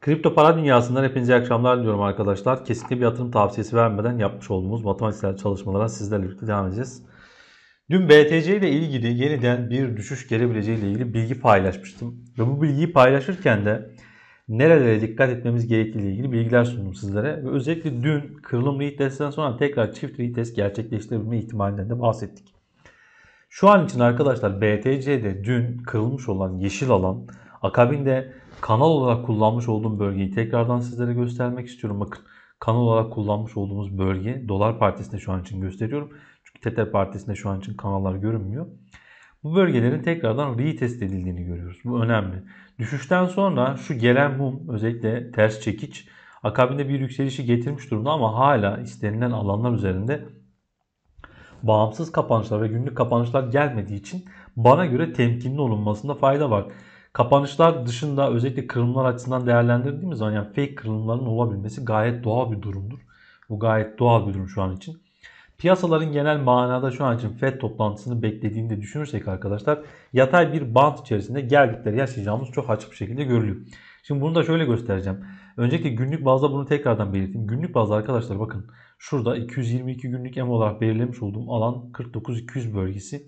Kripto para dünyasından hepinize iyi akşamlar diliyorum arkadaşlar. Kesinlikle bir yatırım tavsiyesi vermeden yapmış olduğumuz matematiksel çalışmalara sizlerle birlikte devam edeceğiz. Dün BTC ile ilgili yeniden bir düşüş gelebileceği ile ilgili bilgi paylaşmıştım. Ve bu bilgiyi paylaşırken de nerelere dikkat etmemiz gerektiği ile ilgili bilgiler sundum sizlere. Ve özellikle dün kırılım retestten sonra tekrar çift retest gerçekleştirebilme ihtimalinden de bahsettik. Şu an için arkadaşlar BTC'de dün kırılmış olan yeşil alan akabinde kanal olarak kullanmış olduğum bölgeyi tekrardan sizlere göstermek istiyorum. Bakın kanal olarak kullanmış olduğumuz bölge Dolar Partisi'nde şu an için gösteriyorum. Çünkü Tether Partisi'nde şu an için kanallar görünmüyor. Bu bölgelerin tekrardan retest edildiğini görüyoruz. Bu önemli. Düşüşten sonra şu gelen mum özellikle ters çekiç akabinde bir yükselişi getirmiş durumda ama hala istenilen alanlar üzerinde bağımsız kapanışlar ve günlük kapanışlar gelmediği için bana göre temkinli olunmasında fayda var. Kapanışlar dışında özellikle kırılımlar açısından değerlendirdiğimiz zaman yani fake kırılımların olabilmesi gayet doğal bir durumdur. Bu gayet doğal bir durum şu an için. Piyasaların genel manada şu an için FED toplantısını beklediğini de düşünürsek arkadaşlar yatay bir bant içerisinde geldikleri yaşayacağımız çok açık bir şekilde görülüyor. Şimdi bunu da şöyle göstereceğim. Öncelikle günlük bazda bunu tekrardan belirteyim. Günlük bazda arkadaşlar bakın şurada 222 günlük em olarak belirlemiş olduğum alan 49-200 bölgesi.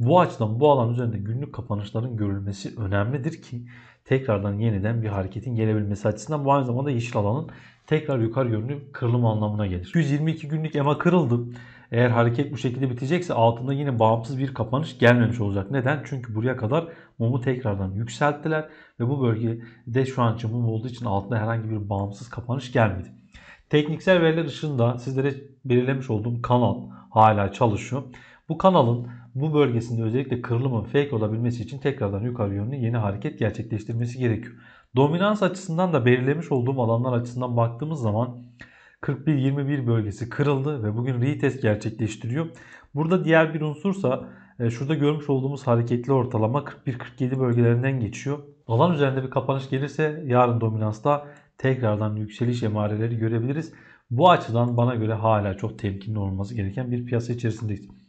Bu açıdan bu alan üzerinde günlük kapanışların görülmesi önemlidir ki tekrardan yeniden bir hareketin gelebilmesi açısından bu aynı zamanda yeşil alanın tekrar yukarı yönlü kırılma anlamına gelir. 122 günlük EMA kırıldı. Eğer hareket bu şekilde bitecekse altında yine bağımsız bir kapanış gelmemiş olacak. Neden? Çünkü buraya kadar mumu tekrardan yükselttiler ve bu bölgede şu an için mum olduğu için altında herhangi bir bağımsız kapanış gelmedi. Tekniksel veriler ışığında sizlere belirlemiş olduğum kanal hala çalışıyor. Bu kanalın bu bölgesinde özellikle kırılımın fake olabilmesi için tekrardan yukarı yönlü yeni hareket gerçekleştirmesi gerekiyor. Dominans açısından da belirlemiş olduğum alanlar açısından baktığımız zaman 41-21 bölgesi kırıldı ve bugün retest gerçekleştiriyor. Burada diğer bir unsursa e, şurada görmüş olduğumuz hareketli ortalama 41-47 bölgelerinden geçiyor. Alan üzerinde bir kapanış gelirse yarın dominansta tekrardan yükseliş emareleri görebiliriz. Bu açıdan bana göre hala çok temkinli olması gereken bir piyasa içerisindeyiz.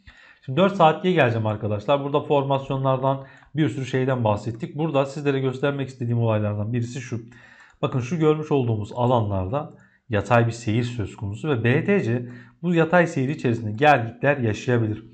Şimdi 4 saatliye geleceğim arkadaşlar. Burada formasyonlardan bir sürü şeyden bahsettik. Burada sizlere göstermek istediğim olaylardan birisi şu. Bakın şu görmüş olduğumuz alanlarda yatay bir seyir söz konusu ve BTC bu yatay seyir içerisinde geldikler yaşayabilir.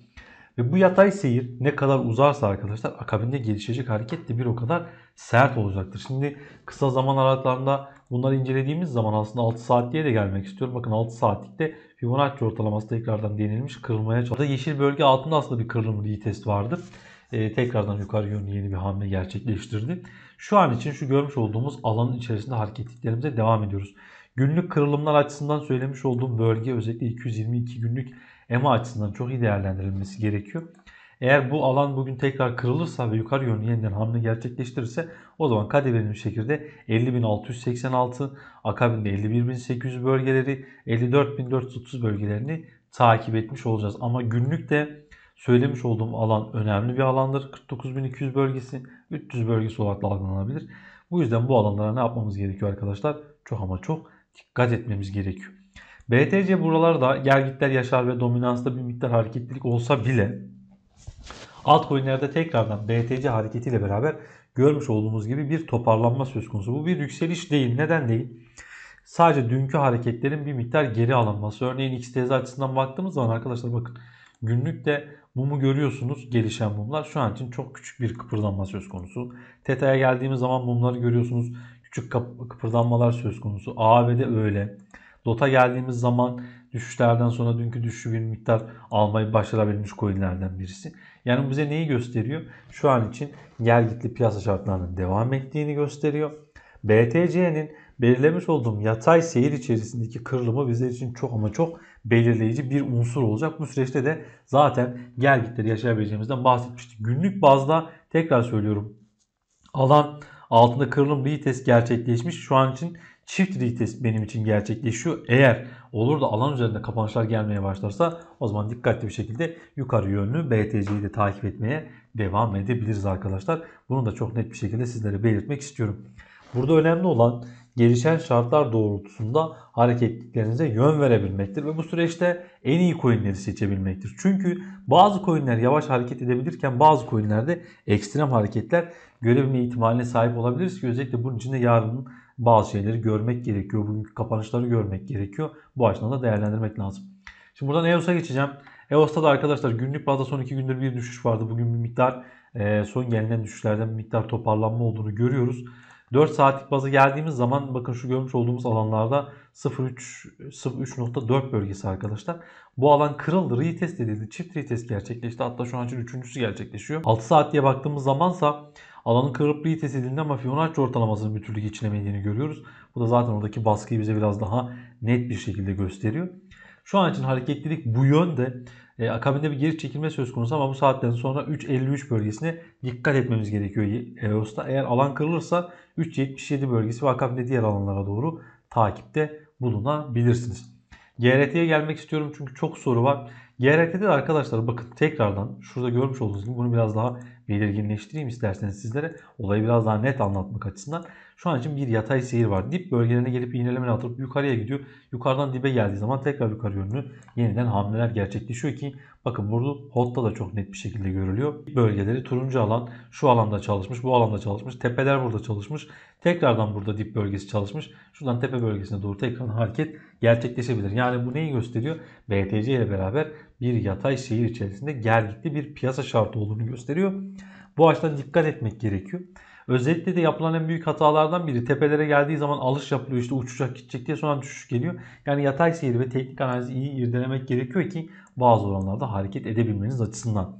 Ve bu yatay seyir ne kadar uzarsa arkadaşlar akabinde gelişecek hareket de bir o kadar sert olacaktır. Şimdi kısa zaman aralıklarında bunları incelediğimiz zaman aslında 6 saat diye de gelmek istiyorum. Bakın 6 saatlikte Fibonacci ortalaması tekrardan denilmiş kırılmaya çalıştı. Yeşil bölge altında aslında bir kırılım test vardı. Ee, tekrardan yukarı yönlü yeni bir hamle gerçekleştirdi. Şu an için şu görmüş olduğumuz alanın içerisinde hareketliklerimize devam ediyoruz. Günlük kırılımlar açısından söylemiş olduğum bölge özellikle 222 günlük EMA açısından çok iyi değerlendirilmesi gerekiyor. Eğer bu alan bugün tekrar kırılırsa ve yukarı yönlü yeniden hamle gerçekleştirirse o zaman kademeli bir şekilde 50.686 akabinde 51.800 bölgeleri 54.430 bölgelerini takip etmiş olacağız. Ama günlük de söylemiş olduğum alan önemli bir alandır. 49.200 bölgesi 300 bölgesi olarak algılanabilir. Bu yüzden bu alanlara ne yapmamız gerekiyor arkadaşlar? Çok ama çok dikkat etmemiz gerekiyor. BTC buralarda gergitler yaşar ve dominansta bir miktar hareketlilik olsa bile altcoin'lerde tekrardan BTC hareketiyle beraber görmüş olduğumuz gibi bir toparlanma söz konusu. Bu bir yükseliş değil. Neden değil? Sadece dünkü hareketlerin bir miktar geri alınması. Örneğin XTZ açısından baktığımız zaman arkadaşlar bakın günlükte mumu görüyorsunuz gelişen mumlar. Şu an için çok küçük bir kıpırdanma söz konusu. Teta'ya geldiğimiz zaman mumları görüyorsunuz. Küçük kıpırdanmalar söz konusu. AB'de öyle. DOT'a geldiğimiz zaman düşüşlerden sonra dünkü düşüşü bir miktar almayı başarabilmiş coinlerden birisi. Yani bize neyi gösteriyor? Şu an için gel gitli piyasa şartlarının devam ettiğini gösteriyor. BTC'nin belirlemiş olduğum yatay seyir içerisindeki kırılımı bizler için çok ama çok belirleyici bir unsur olacak. Bu süreçte de zaten gel gitleri yaşayabileceğimizden bahsetmiştik. Günlük bazda tekrar söylüyorum alan altında kırılım bir test gerçekleşmiş. Şu an için çift retest benim için gerçekleşiyor. Eğer olur da alan üzerinde kapanışlar gelmeye başlarsa o zaman dikkatli bir şekilde yukarı yönlü BTC'yi de takip etmeye devam edebiliriz arkadaşlar. Bunu da çok net bir şekilde sizlere belirtmek istiyorum. Burada önemli olan gelişen şartlar doğrultusunda hareketliklerinize yön verebilmektir ve bu süreçte en iyi coinleri seçebilmektir. Çünkü bazı coinler yavaş hareket edebilirken bazı coinlerde ekstrem hareketler görebilme ihtimaline sahip olabiliriz ki özellikle bunun içinde yarının bazı şeyleri görmek gerekiyor. Bugünkü kapanışları görmek gerekiyor. Bu açıdan da değerlendirmek lazım. Şimdi buradan EOS'a geçeceğim. EOS'ta da arkadaşlar günlük bazda son 2 gündür bir düşüş vardı. Bugün bir miktar e, son gelinen düşüşlerden bir miktar toparlanma olduğunu görüyoruz. 4 saatlik bazı geldiğimiz zaman bakın şu görmüş olduğumuz alanlarda 0.3.4 bölgesi arkadaşlar. Bu alan kırıldı, retest edildi. Çift retest gerçekleşti. Hatta şu an için üçüncüsü gerçekleşiyor. 6 saat diye baktığımız zamansa Alanın kırıklığı teslidinde ama Fibonacci ortalamasının bir türlü geçilemediğini görüyoruz. Bu da zaten oradaki baskıyı bize biraz daha net bir şekilde gösteriyor. Şu an için hareketlilik bu yönde. E, akabinde bir geri çekilme söz konusu ama bu saatten sonra 3.53 bölgesine dikkat etmemiz gerekiyor EOS'ta. E, eğer alan kırılırsa 3.77 bölgesi ve akabinde diğer alanlara doğru takipte bulunabilirsiniz. GRT'ye gelmek istiyorum çünkü çok soru var. GRT'de de arkadaşlar bakın tekrardan şurada görmüş olduğunuz gibi bunu biraz daha belirginleştireyim isterseniz sizlere. Olayı biraz daha net anlatmak açısından. Şu an için bir yatay seyir var. Dip bölgelerine gelip iğnelemeli atılıp yukarıya gidiyor. Yukarıdan dibe geldiği zaman tekrar yukarı yönlü yeniden hamleler gerçekleşiyor ki bakın burada hotta da çok net bir şekilde görülüyor. Dip bölgeleri turuncu alan şu alanda çalışmış, bu alanda çalışmış, tepeler burada çalışmış. Tekrardan burada dip bölgesi çalışmış. Şuradan tepe bölgesine doğru tekrar hareket gerçekleşebilir. Yani bu neyi gösteriyor? BTC ile beraber bir yatay şehir içerisinde gergitli bir piyasa şartı olduğunu gösteriyor. Bu açıdan dikkat etmek gerekiyor. Özellikle de yapılan en büyük hatalardan biri tepelere geldiği zaman alış yapılıyor işte uçacak gidecek diye sonra düşüş geliyor. Yani yatay seyir ve teknik analizi iyi irdelemek gerekiyor ki bazı oranlarda hareket edebilmeniz açısından.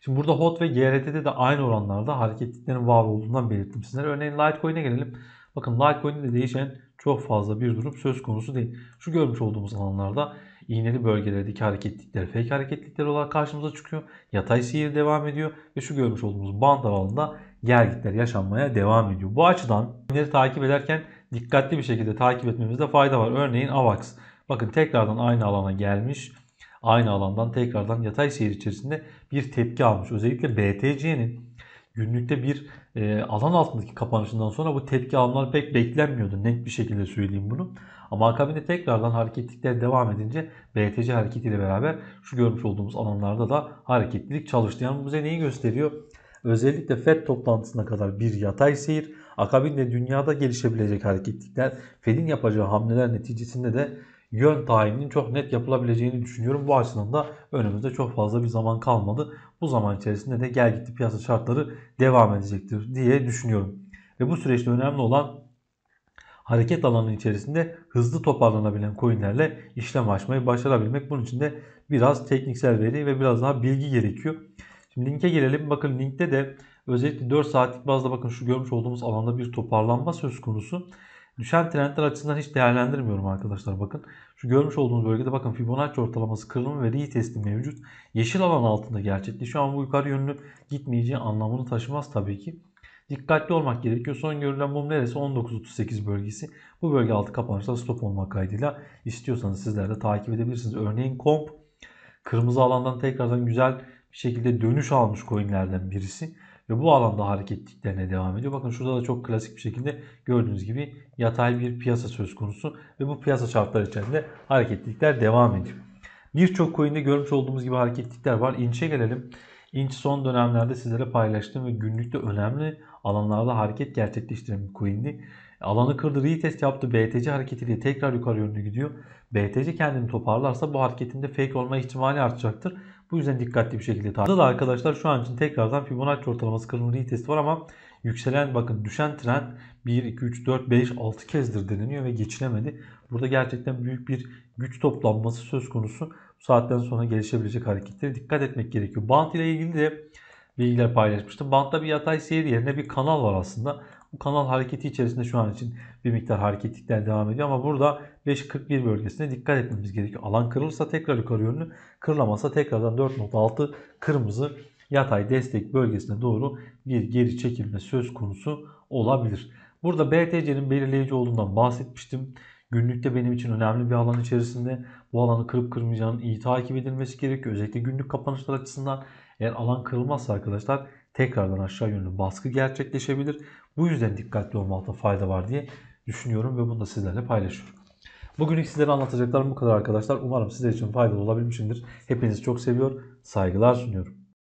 Şimdi burada HOT ve GRT'de de aynı oranlarda hareketliklerin var olduğundan belirttim sizlere. Örneğin Litecoin'e gelelim. Bakın Litecoin'de değişen çok fazla bir durum söz konusu değil. Şu görmüş olduğumuz alanlarda iğneli bölgelerdeki hareketlikler fake hareketlikler olarak karşımıza çıkıyor. Yatay seyir devam ediyor ve şu görmüş olduğumuz band aralığında gergitler yaşanmaya devam ediyor. Bu açıdan ürünleri takip ederken dikkatli bir şekilde takip etmemizde fayda var. Örneğin AVAX. Bakın tekrardan aynı alana gelmiş. Aynı alandan tekrardan yatay seyir içerisinde bir tepki almış. Özellikle BTC'nin günlükte bir e, alan altındaki kapanışından sonra bu tepki alımlar pek beklenmiyordu. Net bir şekilde söyleyeyim bunu. Ama akabinde tekrardan hareketlikler devam edince BTC hareketiyle beraber şu görmüş olduğumuz alanlarda da hareketlilik çalıştı. Yani bu bize neyi gösteriyor? Özellikle FED toplantısına kadar bir yatay seyir, akabinde dünyada gelişebilecek hareketlikler, FED'in yapacağı hamleler neticesinde de yön tayininin çok net yapılabileceğini düşünüyorum. Bu açıdan da önümüzde çok fazla bir zaman kalmadı. Bu zaman içerisinde de gel gitti piyasa şartları devam edecektir diye düşünüyorum. Ve bu süreçte önemli olan hareket alanının içerisinde hızlı toparlanabilen coinlerle işlem açmayı başarabilmek. Bunun için de biraz tekniksel veri ve biraz daha bilgi gerekiyor. Şimdi linke gelelim. Bakın linkte de özellikle 4 saatlik bazda bakın şu görmüş olduğumuz alanda bir toparlanma söz konusu. Düşen trendler açısından hiç değerlendirmiyorum arkadaşlar bakın. Şu görmüş olduğunuz bölgede bakın Fibonacci ortalaması kırılımı ve retesti mevcut. Yeşil alan altında gerçekleşiyor şu an bu yukarı yönlü gitmeyeceği anlamını taşımaz tabii ki. Dikkatli olmak gerekiyor. Son görülen mum neresi? 19.38 bölgesi. Bu bölge altı kapanışta stop olmak kaydıyla istiyorsanız sizler de takip edebilirsiniz. Örneğin komp kırmızı alandan tekrardan güzel bir şekilde dönüş almış coinlerden birisi ve bu alanda hareketliklerine devam ediyor. Bakın şurada da çok klasik bir şekilde gördüğünüz gibi yatay bir piyasa söz konusu ve bu piyasa şartları içerisinde hareketlikler devam ediyor. Birçok coin'de görmüş olduğumuz gibi hareketlikler var. İnç'e gelelim. İnç son dönemlerde sizlere paylaştığım ve günlükte önemli alanlarda hareket gerçekleştiren bir coin'di. Alanı kırdı, retest yaptı. BTC hareketiyle tekrar yukarı yönlü gidiyor. BTC kendini toparlarsa bu hareketinde fake olma ihtimali artacaktır. Bu yüzden dikkatli bir şekilde takip. Burada da arkadaşlar şu an için tekrardan Fibonacci ortalaması kırılımı testi var ama yükselen bakın düşen trend 1, 2, 3, 4, 5, 6 kezdir deniliyor ve geçilemedi. Burada gerçekten büyük bir güç toplanması söz konusu. Bu saatten sonra gelişebilecek hareketlere dikkat etmek gerekiyor. Bant ile ilgili de bilgiler paylaşmıştım. Bantta bir yatay seyir yerine bir kanal var aslında. Bu kanal hareketi içerisinde şu an için bir miktar hareketlikler devam ediyor ama burada 5.41 bölgesine dikkat etmemiz gerekiyor. Alan kırılırsa tekrar yukarı yönlü, kırılamazsa tekrardan 4.6 kırmızı yatay destek bölgesine doğru bir geri çekilme söz konusu olabilir. Burada BTC'nin belirleyici olduğundan bahsetmiştim. Günlükte benim için önemli bir alan içerisinde bu alanı kırıp kırmayacağının iyi takip edilmesi gerekiyor. Özellikle günlük kapanışlar açısından eğer alan kırılmazsa arkadaşlar tekrardan aşağı yönlü baskı gerçekleşebilir. Bu yüzden dikkatli olmakta fayda var diye düşünüyorum ve bunu da sizlerle paylaşıyorum. Bugünlük sizlere anlatacaklarım bu kadar arkadaşlar. Umarım sizler için faydalı olabilmişimdir. Hepinizi çok seviyor, saygılar sunuyorum.